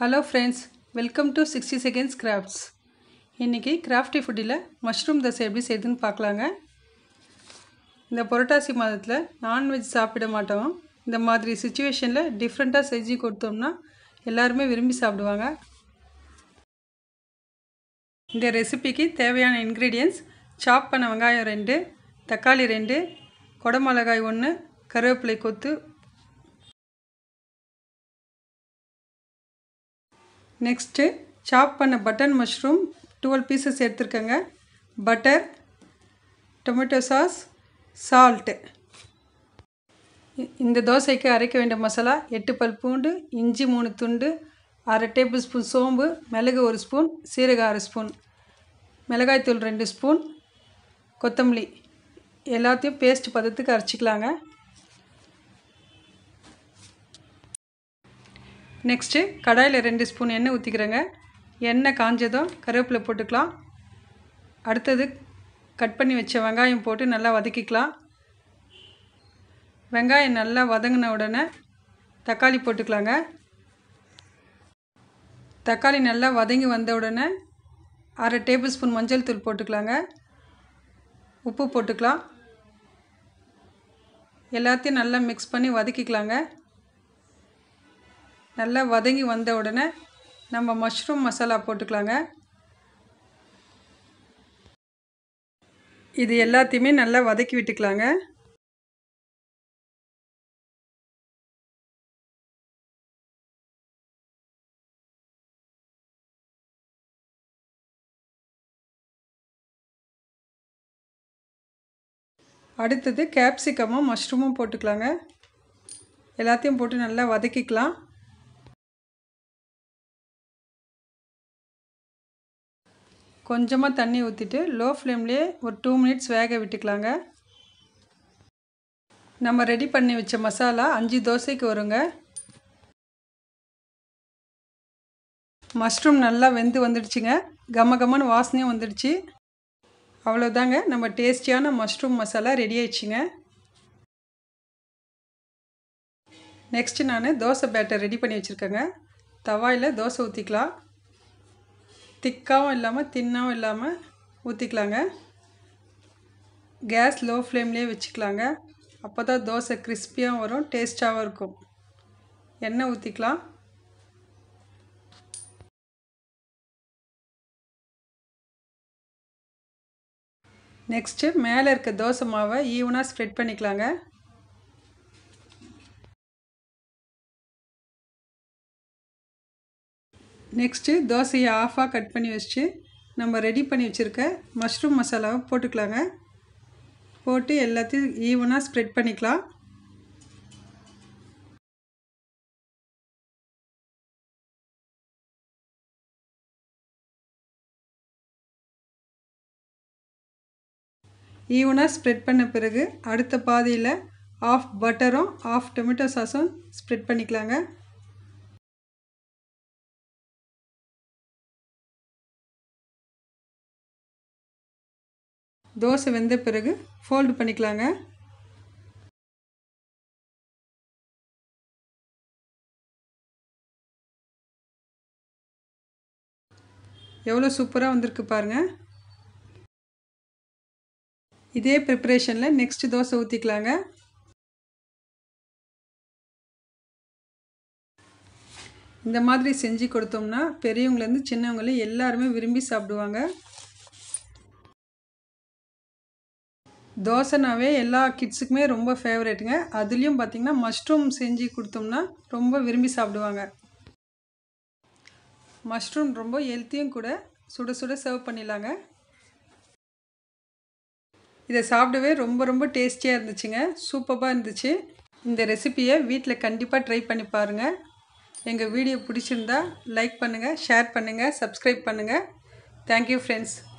hello friends welcome to sixty seconds crafts இன்றைக்கி crafty ஃபுட்டில் mushroom dosa எப்படி செய்யுதுன்னு பார்க்கலாங்க இந்த புரட்டாசி மாதத்தில் நான்வெஜ் சாப்பிட மாட்டோம் இந்த மாதிரி சுச்சுவேஷனில் டிஃப்ரெண்ட்டாக செஞ்சு கொடுத்தோம்னா எல்லாருமே விரும்பி சாப்பிடுவாங்க இந்த ரெசிபிக்கு தேவையான இன்க்ரீடியன்ஸ் சாப் பண்ண வெங்காயம் ரெண்டு தக்காளி ரெண்டு கொடமிளகாய் ஒன்று கருவேப்பிலை கொத்து நெக்ஸ்ட்டு சாப் பண்ண பட்டன் மஷ்ரூம் டுவெல் பீசஸ் எடுத்துருக்கங்க பட்டர் டொமேட்டோ சாஸ் சால்ட்டு இந்த தோசைக்கு அரைக்க வேண்டிய மசாலா எட்டு பல் பூண்டு இஞ்சி மூணு துண்டு அரை டேபிள் ஸ்பூன் சோம்பு மிளகு ஒரு ஸ்பூன் சீரகம் அரை ஸ்பூன் மிளகாய்த்தூள் ரெண்டு ஸ்பூன் கொத்தமல்லி எல்லாத்தையும் பேஸ்ட் பதத்துக்கு அரைச்சிக்கலாங்க நெக்ஸ்ட்டு கடாயில் ரெண்டு ஸ்பூன் எண்ணெய் ஊற்றிக்கிறேங்க எண்ணெய் காஞ்சதும் கருவேப்பிலை போட்டுக்கலாம் அடுத்தது கட் பண்ணி வச்ச வெங்காயம் போட்டு நல்லா வதக்கிக்கலாம் வெங்காயம் நல்லா வதங்கின உடனே தக்காளி போட்டுக்கலாங்க தக்காளி நல்லா வதங்கி வந்த உடனே அரை டேபிள் ஸ்பூன் மஞ்சள் தூள் போட்டுக்கலாங்க உப்பு போட்டுக்கலாம் எல்லாத்தையும் நல்லா மிக்ஸ் பண்ணி வதக்கிக்கலாங்க நல்லா வதங்கி வந்த உடனே நம்ம மஷ்ரூம் மசாலா போட்டுக்கலாங்க இது எல்லாத்தையுமே நல்லா வதக்கி விட்டுக்கலாங்க அடுத்தது கேப்சிகமும் மஷ்ரூமும் போட்டுக்கலாங்க எல்லாத்தையும் போட்டு நல்லா வதக்கிக்கலாம் கொஞ்சமாக தண்ணி ஊற்றிட்டு லோ ஃப்ளேம்லேயே ஒரு டூ மினிட்ஸ் வேக விட்டுக்கலாங்க நம்ம ரெடி பண்ணி வச்ச மசாலா அஞ்சு தோசைக்கு வருங்க மஷ்ரூம் நல்லா வெந்து வந்துடுச்சுங்க கம கமன்னு வாசனையும் வந்துடுச்சு அவ்வளோதாங்க நம்ம டேஸ்டியான மஷ்ரூம் மசாலா ரெடி ஆயிடுச்சுங்க நெக்ஸ்ட்டு நான் தோசை பேட்டர் ரெடி பண்ணி வச்சுருக்கேங்க தவாயில் தோசை ஊற்றிக்கலாம் திக்காகவும் இல்லாமல் தின்னாகவும் இல்லாமல் ஊற்றிக்கலாங்க கேஸ் லோ ஃப்ளேம்லேயே வச்சுக்கலாங்க அப்போ தான் தோசை கிறிஸ்பியாகவும் வரும் டேஸ்ட்டாகவும் இருக்கும் எண்ணெய் ஊற்றிக்கலாம் நெக்ஸ்ட்டு மேலே இருக்க தோசை மாவை ஈவனாக ஸ்ப்ரெட் பண்ணிக்கலாங்க நெக்ஸ்ட்டு தோசையை ஆஃபாக கட் பண்ணி வச்சு நம்ம ரெடி பண்ணி வச்சுருக்க மஷ்ரூம் மசாலாவை போட்டுக்கலாங்க போட்டு எல்லாத்தையும் ஈவனாக ஸ்ப்ரெட் பண்ணிக்கலாம் ஈவனாக ஸ்ப்ரெட் பண்ண பிறகு அடுத்த பாதியில் ஆஃப் பட்டரும் ஆஃப் டொமேட்டோ சாஸும் ஸ்ப்ரெட் பண்ணிக்கலாங்க தோசை வெந்த பிறகு ஃபோல்டு பண்ணிக்கலாங்க எவ்வளோ சூப்பராக வந்திருக்கு பாருங்கள் இதே ப்ரிப்ரேஷனில் நெக்ஸ்ட்டு தோசை ஊற்றிக்கலாங்க இந்த மாதிரி செஞ்சு கொடுத்தோம்னா பெரியவங்கலேருந்து சின்னவங்களே எல்லாருமே விரும்பி சாப்பிடுவாங்க தோசைனாவே எல்லா கிட்ஸுக்குமே ரொம்ப ஃபேவரேட்டுங்க அதுலேயும் பார்த்திங்கன்னா மஷ்ரூம் செஞ்சு கொடுத்தோம்னா ரொம்ப விரும்பி சாப்பிடுவாங்க மஷ்ரூம் ரொம்ப ஹெல்த்தியும் கூட சுட சுட சர்வ் பண்ணிடலாங்க இதை சாப்பிடவே ரொம்ப ரொம்ப டேஸ்டியாக இருந்துச்சுங்க சூப்பராக இருந்துச்சு இந்த ரெசிப்பியை வீட்டில் கண்டிப்பாக ட்ரை பண்ணி பாருங்கள் எங்கள் வீடியோ பிடிச்சிருந்தா லைக் பண்ணுங்கள் ஷேர் பண்ணுங்கள் சப்ஸ்கிரைப் பண்ணுங்கள் தேங்க்யூ ஃப்ரெண்ட்ஸ்